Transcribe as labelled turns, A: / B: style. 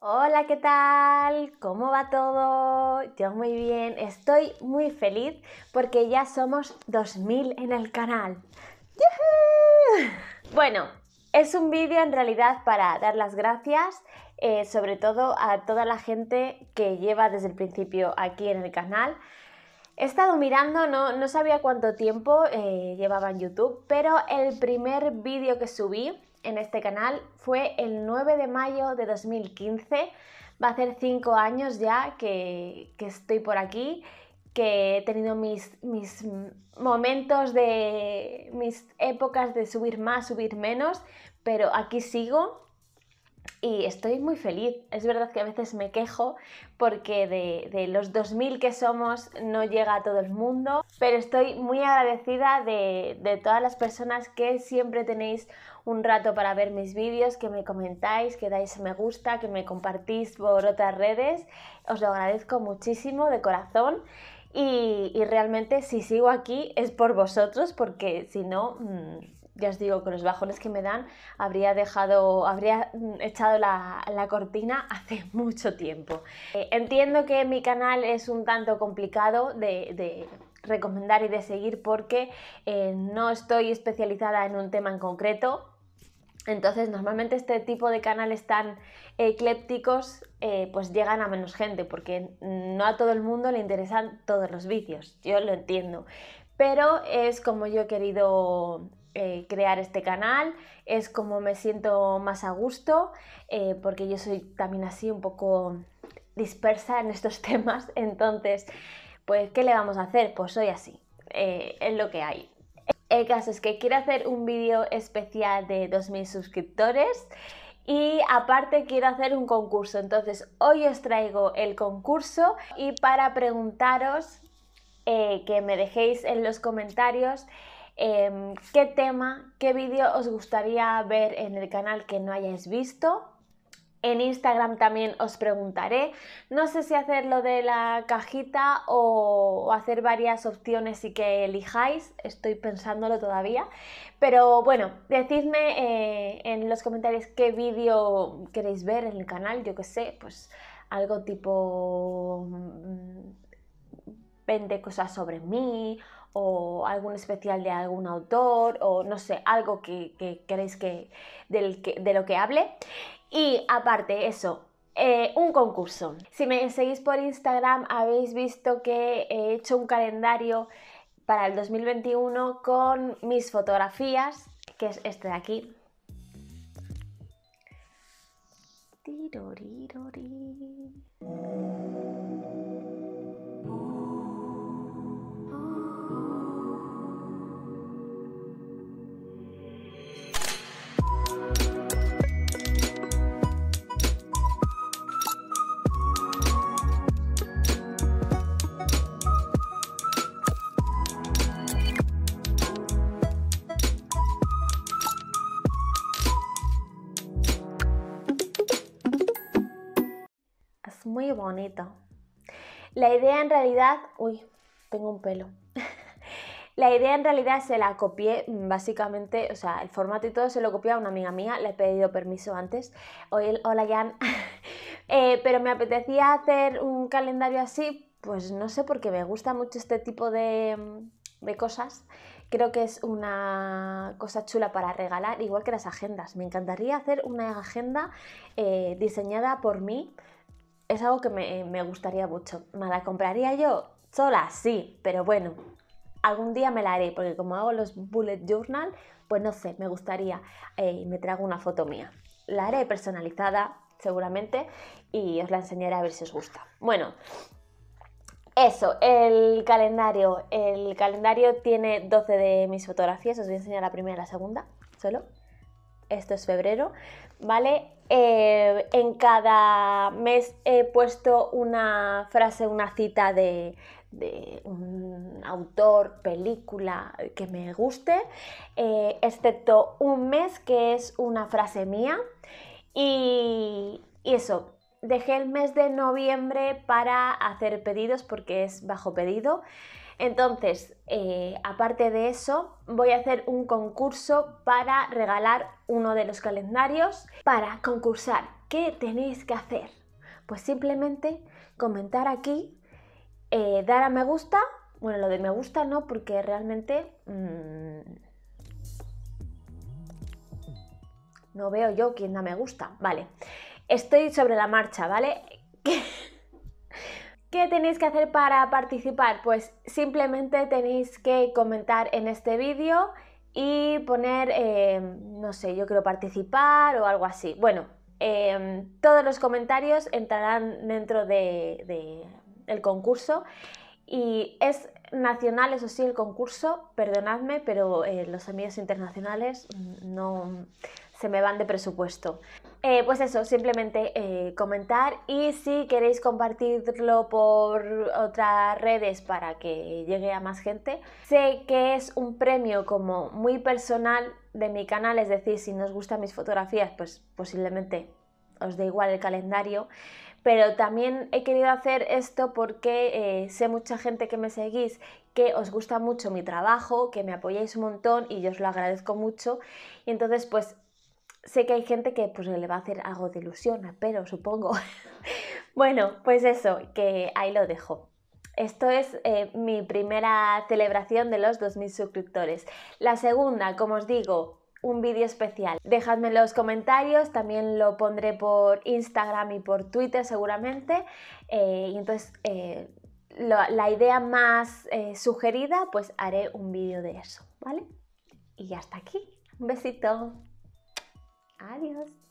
A: Hola, ¿qué tal? ¿Cómo va todo? Yo muy bien, estoy muy feliz porque ya somos 2000 en el canal. Bueno, es un vídeo en realidad para dar las gracias, eh, sobre todo a toda la gente que lleva desde el principio aquí en el canal. He estado mirando, no, sabía cuánto tiempo eh, llevaba en YouTube, pero el primer vídeo que subí en este canal fue el 9 de mayo de 2015. Va a hacer 5 años ya que, estoy por aquí, que he tenido mis, mis momentos de mis épocas de subir más, subir menos, pero aquí sigo y estoy muy feliz. Es verdad que a veces me quejo porque de, los 2.000 que somos no llega a todo el mundo, pero estoy muy agradecida de, de todas las personas que siempre tenéis un rato para ver mis vídeos, que me comentáis, que dais me gusta, que me compartís por otras redes. Os lo agradezco muchísimo de corazón. Y, y realmente si sigo aquí es por vosotros porque si no... Mm, ya os digo, con los bajones que me dan, habría dejado, habría mm, echado la, cortina hace mucho tiempo. Eh, entiendo que mi canal es un tanto complicado de, recomendar y de seguir porque eh, no estoy especializada en un tema en concreto. Entonces, normalmente este tipo de canales tan eclépticos eh, pues llegan a menos gente porque no a todo el mundo le interesan todos los vicios, yo lo entiendo. Pero es como yo he querido eh, crear este canal, es como me siento más a gusto, eh, porque yo soy también así un poco dispersa en estos temas, entonces, pues, ¿qué le vamos a hacer? Pues soy así, eh, es lo que hay. El caso es que quiero hacer un vídeo especial de 2.000 suscriptores y aparte quiero hacer un concurso, entonces hoy os traigo el concurso y para preguntaros que me dejéis en los comentarios Em, qué tema, qué vídeo os gustaría ver en el canal que no hayáis visto. En Instagram también os preguntaré. No sé si hacer lo de la cajita o hacer varias opciones y que elijáis. Estoy pensándolo todavía. Pero bueno, decidme eh, en los comentarios qué vídeo queréis ver en el canal. Yo que sé, pues algo tipo mm, Vende cosas sobre mí o algún especial de algún autor o no sé, algo que, queréis que, de lo que hable. Y aparte eso, eh, un concurso. Si me seguís por Instagram habéis visto que he hecho un calendario para el 2021 con mis fotografías, que es este de aquí. muy bonito. La idea en realidad, uy, tengo un pelo. la idea en realidad se la copié mm, básicamente, o sea, el formato y todo se lo copié a una amiga mía, le he pedido permiso antes. hola Jan. Eh, pero me apetecía hacer un calendario así, pues no sé, porque me gusta mucho este tipo de, mm, de cosas. Creo que es una cosa chula para regalar, igual que las agendas. Me encantaría hacer una agenda eh, diseñada por mí es algo que eh, me, gustaría mucho. ¿Me la compraría yo? Sola, sí, pero bueno, algún día me la haré, porque como hago los bullet journal, pues no sé, me gustaría, eh, y me trago una foto mía. La haré personalizada, seguramente, y os la enseñaré a ver si os gusta. Bueno, eso, el calendario. El calendario tiene 12 de mis fotografías, os voy a enseñar la primera y la segunda, solo esto es febrero, ¿vale? Eh, en cada mes he puesto una frase, una cita de, un autor, película que me guste, eh, excepto un mes que es una frase mía. y eso, dejé el mes de noviembre para hacer pedidos porque es bajo pedido. Entonces, eh, aparte de eso, voy a hacer un concurso para regalar uno de los calendarios. Para concursar, ¿qué tenéis que hacer? Pues simplemente comentar aquí, eh, dar a me gusta. Bueno, lo de me gusta no, porque realmente mm, no veo yo quién da me gusta. Vale, estoy sobre la marcha, ¿vale? ¿Qué, tenéis que hacer para participar? Pues simplemente tenéis que comentar en este vídeo y poner, eh, no sé, yo quiero participar o algo así. Bueno, eh, todos los comentarios entrarán dentro del de el concurso y es nacionales eso sí, el concurso, perdonadme, pero eh, los amigos internacionales no se me van de presupuesto. Eh, pues eso, simplemente eh, comentar y si queréis compartirlo por otras redes para que llegue a más gente, sé que es un premio como muy personal de mi canal, es decir, si no os gustan mis fotografías, pues posiblemente os dé igual el calendario, pero también he querido hacer esto porque eh, sé mucha gente que me seguís que os gusta mucho mi trabajo, que me apoyáis un montón y yo os lo agradezco mucho. Y entonces, pues sé que hay gente que pues, le va a hacer algo de ilusión, pero supongo. bueno, pues eso, que ahí lo dejo. Esto es eh, mi primera celebración de los 2.000 suscriptores. La segunda, como os digo, un vídeo especial. Dejadme en los comentarios, también lo pondré por Instagram y por Twitter seguramente. Eh, y entonces eh, la idea más eh, sugerida, pues haré un vídeo de eso, ¿vale? Y hasta aquí. Un besito. Adiós.